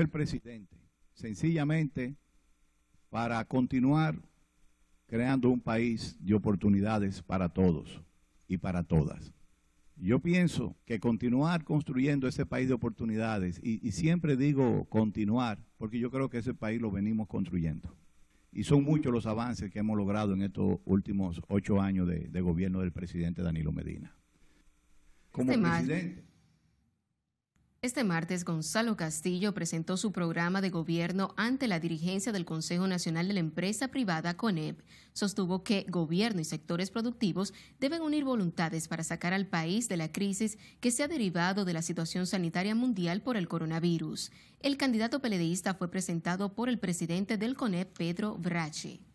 el presidente, sencillamente para continuar creando un país de oportunidades para todos y para todas. Yo pienso que continuar construyendo ese país de oportunidades, y, siempre digo continuar, porque yo creo que ese país lo venimos construyendo. Y son muchos los avances que hemos logrado en estos últimos ocho años de, gobierno del presidente Danilo Medina. Como este presidente, este martes, Gonzalo Castillo presentó su programa de gobierno ante la dirigencia del Consejo Nacional de la Empresa Privada CONEP. Sostuvo que gobierno y sectores productivos deben unir voluntades para sacar al país de la crisis que se ha derivado de la situación sanitaria mundial por el coronavirus. El candidato peledeísta fue presentado por el presidente del CONEP, Pedro Brache.